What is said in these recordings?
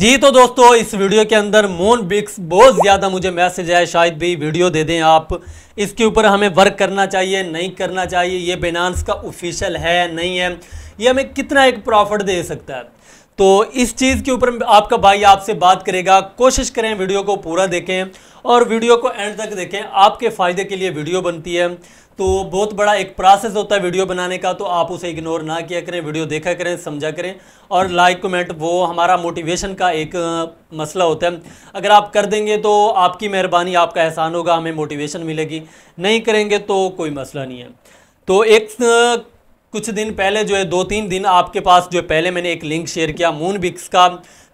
जी तो दोस्तों इस वीडियो के अंदर मोन बिक्स बहुत ज़्यादा मुझे मैसेज आया शायद भी वीडियो दे दें आप इसके ऊपर हमें वर्क करना चाहिए नहीं करना चाहिए ये बेनांस का ऑफिशियल है नहीं है ये हमें कितना एक प्रॉफिट दे सकता है तो इस चीज़ के ऊपर आपका भाई आपसे बात करेगा कोशिश करें वीडियो को पूरा देखें और वीडियो को एंड तक देखें आपके फ़ायदे के लिए वीडियो बनती है तो बहुत बड़ा एक प्रोसेस होता है वीडियो बनाने का तो आप उसे इग्नोर ना किया करें वीडियो देखा करें समझा करें और लाइक कमेंट वो हमारा मोटिवेशन का एक मसला होता है अगर आप कर देंगे तो आपकी मेहरबानी आपका एहसान होगा हमें मोटिवेशन मिलेगी नहीं करेंगे तो कोई मसला नहीं है तो एक कुछ दिन पहले जो है दो तीन दिन आपके पास जो पहले मैंने एक लिंक शेयर किया मून बिक्स का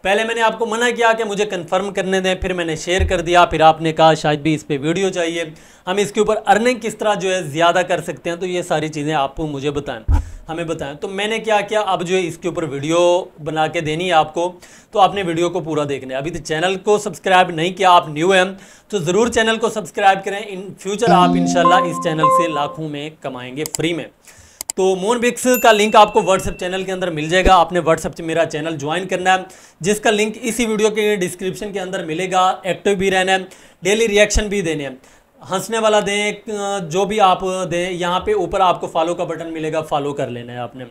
पहले मैंने आपको मना किया कि मुझे कंफर्म करने दें फिर मैंने शेयर कर दिया फिर आपने कहा शायद भी इस पर वीडियो चाहिए हम इसके ऊपर अर्निंग किस तरह जो है ज़्यादा कर सकते हैं तो ये सारी चीज़ें आप मुझे बताएं हमें बताएं तो मैंने क्या किया अब जो है इसके ऊपर वीडियो बना के देनी है आपको तो आपने वीडियो को पूरा देखना है अभी तो चैनल को सब्सक्राइब नहीं किया आप न्यू हैं तो ज़रूर चैनल को सब्सक्राइब करें इन फ्यूचर आप इन इस चैनल से लाखों में कमाएँगे फ्री में तो मोन बिक्स का लिंक आपको व्हाट्सएप चैनल के अंदर मिल जाएगा आपने व्हाट्सएप से मेरा चैनल ज्वाइन करना है जिसका लिंक इसी वीडियो के डिस्क्रिप्शन के अंदर मिलेगा एक्टिव भी रहना है डेली रिएक्शन भी देने हैं हंसने वाला दें जो भी आप दें यहाँ पे ऊपर आपको फॉलो का बटन मिलेगा फॉलो कर लेना है आपने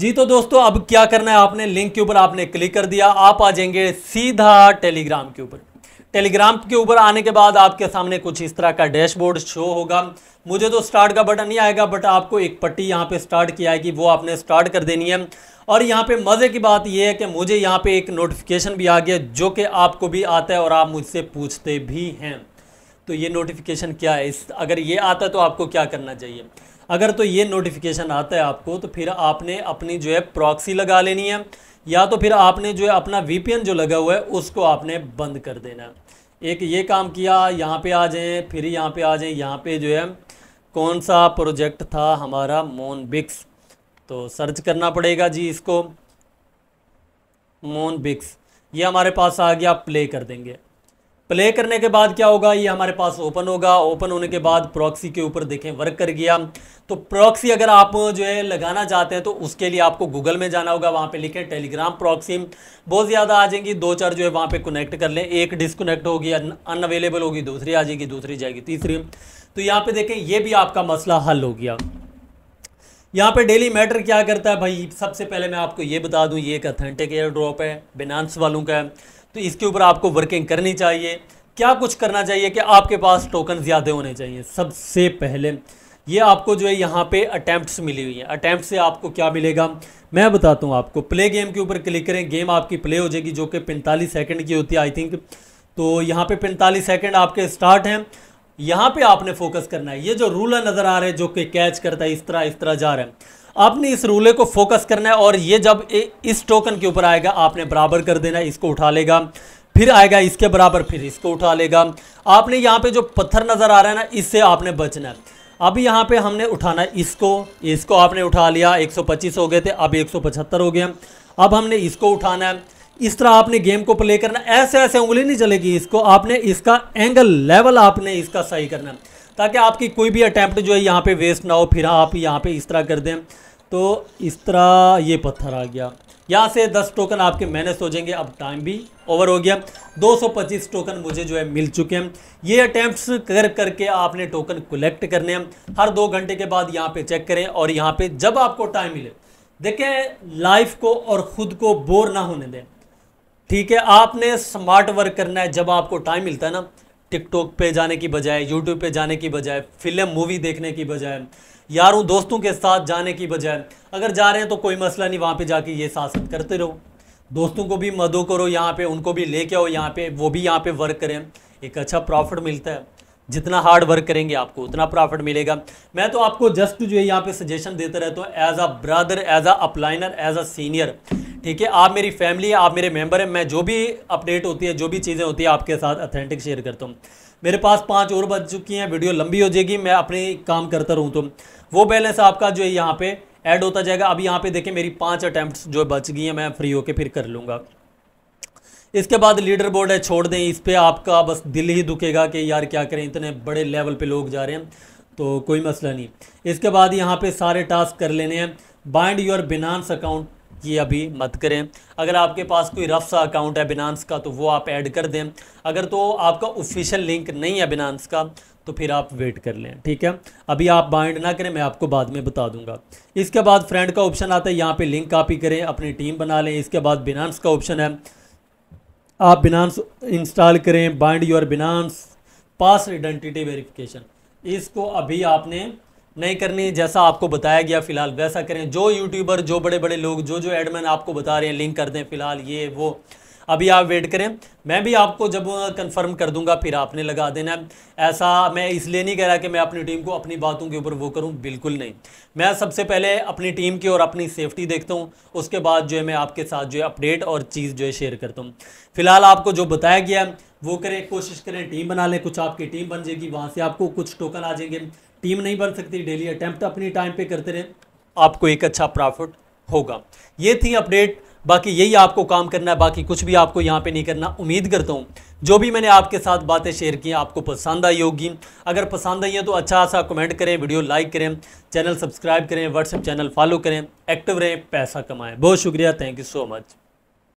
जी तो दोस्तों अब क्या करना है आपने लिंक के ऊपर आपने क्लिक कर दिया आप आ जाएंगे सीधा टेलीग्राम के ऊपर टेलीग्राम के ऊपर आने के बाद आपके सामने कुछ इस तरह का डैशबोर्ड शो होगा मुझे तो स्टार्ट का बटन नहीं आएगा बट आपको एक पट्टी यहाँ पे स्टार्ट की आएगी वो आपने स्टार्ट कर देनी है और यहाँ पे मज़े की बात यह है कि मुझे यहाँ पे एक नोटिफिकेशन भी आ गया जो कि आपको भी आता है और आप मुझसे पूछते भी हैं तो ये नोटिफिकेशन क्या है इस अगर ये आता है तो आपको क्या करना चाहिए अगर तो ये नोटिफिकेशन आता है आपको तो फिर आपने अपनी जो है प्रॉक्सी लगा लेनी है या तो फिर आपने जो है अपना वीपीएन जो लगा हुआ है उसको आपने बंद कर देना एक ये काम किया यहाँ पे आ जाएं फिर यहाँ पे आ जाएं यहाँ पे जो है कौन सा प्रोजेक्ट था हमारा मोनबिक्स तो सर्च करना पड़ेगा जी इसको मोनबिक्स ये हमारे पास आ गया प्ले कर देंगे प्ले करने के बाद क्या होगा ये हमारे पास ओपन होगा ओपन होने के बाद प्रॉक्सी के ऊपर देखें वर्क कर गया तो प्रॉक्सी अगर आप जो है लगाना चाहते हैं तो उसके लिए आपको गूगल में जाना होगा वहाँ पे लिखें टेलीग्राम प्रॉक्सी बहुत ज़्यादा आ जाएंगी दो चार जो है वहाँ पे कनेक्ट कर लें एक डिसकनेक्ट होगी अन अवेलेबल होगी दूसरी आ जाएगी दूसरी जाएगी तीसरी तो यहाँ पर देखें ये भी आपका मसला हल हो गया यहाँ पे डेली मैटर क्या करता है भाई सबसे पहले मैं आपको ये बता दूँ ये एक अथेंटिक एयर ड्रॉप है बिनानस वालों का है तो इसके ऊपर आपको वर्किंग करनी चाहिए क्या कुछ करना चाहिए कि आपके पास टोकन ज़्यादा होने चाहिए सबसे पहले ये आपको जो है यहाँ पे अटैम्प्ट मिली हुई है अटैम्प्ट से आपको क्या मिलेगा मैं बताता हूँ आपको प्ले गेम के ऊपर क्लिक करें गेम आपकी प्ले हो जाएगी जो कि पैंतालीस सेकंड की होती है आई थिंक तो यहाँ पे पैंतालीस सेकंड आपके स्टार्ट हैं यहाँ पे आपने फोकस करना है ये जो रूलर नज़र आ रहे हैं जो कि कैच करता है इस तरह इस तरह जा रहा है आपने इस रूले को फोकस करना है और ये जब ए, इस टोकन के ऊपर आएगा आपने बराबर कर देना इसको उठा लेगा फिर आएगा इसके बराबर फिर इसको उठा लेगा आपने यहाँ पे जो पत्थर नज़र आ रहा है ना इससे आपने बचना है अब यहाँ पे हमने उठाना है इसको इसको आपने उठा लिया 125 हो गए थे अब 175 हो गए अब हमने इसको उठाना है इस तरह आपने गेम को प्ले करना ऐसे ऐसे उंगली नहीं चलेगी इसको आपने इसका एंगल लेवल आपने इसका सही करना ताकि आपकी कोई भी अटैम्प्ट जो है यहाँ पे वेस्ट ना हो फिर आप यहाँ पे इस तरह कर दें तो इस तरह ये पत्थर आ गया यहाँ से 10 टोकन आपके मैनेज हो जाएंगे अब टाइम भी ओवर हो गया 225 टोकन मुझे जो है मिल चुके हैं ये अटैम्प्ट कर करके आपने टोकन कलेक्ट करने हैं हर दो घंटे के बाद यहाँ पे चेक करें और यहाँ पे जब आपको टाइम मिले देखें लाइफ को और ख़ुद को बोर ना होने दें ठीक है आपने स्मार्ट वर्क करना है जब आपको टाइम मिलता है ना टिकटॉक पे जाने की बजाय यूट्यूब पे जाने की बजाय फिल्म मूवी देखने की बजाय यारों दोस्तों के साथ जाने की बजाय अगर जा रहे हैं तो कोई मसला नहीं वहाँ पे जाके ये शासन करते रहो दोस्तों को भी मदो करो यहाँ पे उनको भी लेके आओ यहाँ पे वो भी यहाँ पे वर्क करें एक अच्छा प्रॉफिट मिलता है जितना हार्ड वर्क करेंगे आपको उतना प्रॉफिट मिलेगा मैं तो आपको जस्ट जो है यहाँ पे सजेशन देता रहता हूँ as a brother as a upliner as a senior ठीक है आप मेरी फैमिली है आप मेरे मेंबर हैं मैं जो भी अपडेट होती है जो भी चीज़ें होती है आपके साथ अथेंटिक शेयर करता हूँ मेरे पास पाँच और बच चुकी हैं वीडियो लंबी हो जाएगी मैं अपने काम करता रहूँ तो वो बैलेंस आपका जो है यहाँ पर ऐड होता जाएगा अब यहाँ पर देखें मेरी पाँच अटैम्प्ट जो बच गई हैं मैं फ्री होकर फिर कर लूँगा इसके बाद लीडर बोर्ड है छोड़ दें इस पर आपका बस दिल ही दुखेगा कि यार क्या करें इतने बड़े लेवल पे लोग जा रहे हैं तो कोई मसला नहीं इसके बाद यहाँ पे सारे टास्क कर लेने हैं बाइंड योर बिनानस अकाउंट ये अभी मत करें अगर आपके पास कोई रफ सा अकाउंट है बिनास का तो वो आप ऐड कर दें अगर तो आपका ऑफिशियल लिंक नहीं है बिनानस का तो फिर आप वेट कर लें ठीक है अभी आप बाइंड ना करें मैं आपको बाद में बता दूंगा इसके बाद फ्रेंड का ऑप्शन आता है यहाँ पे लिंक कॉपी करें अपनी टीम बना लें इसके बाद बिनास का ऑप्शन है आप बिनांस इंस्टॉल करें bind your Binance pass identity verification इसको अभी आपने नहीं करनी जैसा आपको बताया गया फिलहाल वैसा करें जो यूट्यूबर जो बड़े बड़े लोग जो जो एडमिन आपको बता रहे हैं लिंक कर दें फिलहाल ये वो अभी आप वेट करें मैं भी आपको जब कंफर्म कर दूंगा फिर आपने लगा देना ऐसा मैं इसलिए नहीं कह रहा कि मैं अपनी टीम को अपनी बातों के ऊपर वो करूं बिल्कुल नहीं मैं सबसे पहले अपनी टीम की और अपनी सेफ्टी देखता हूं उसके बाद जो है मैं आपके साथ जो है अपडेट और चीज़ जो है शेयर करता हूँ फिलहाल आपको जो बताया गया वो करें कोशिश करें टीम बना लें कुछ आपकी टीम बन जाएगी वहाँ से आपको कुछ टोकन आ जाएंगे टीम नहीं बन सकती डेली अटैम्प्ट अपनी टाइम पर करते रहें आपको एक अच्छा प्रॉफिट होगा ये थी अपडेट बाकी यही आपको काम करना है बाकी कुछ भी आपको यहाँ पे नहीं करना उम्मीद करता हूँ जो भी मैंने आपके साथ बातें शेयर की आपको पसंद आई होगी अगर पसंद आई है तो अच्छा सा कमेंट करें वीडियो लाइक करें चैनल सब्सक्राइब करें व्हाट्सएप चैनल फॉलो करें एक्टिव रहें पैसा कमाएं बहुत शुक्रिया थैंक यू सो मच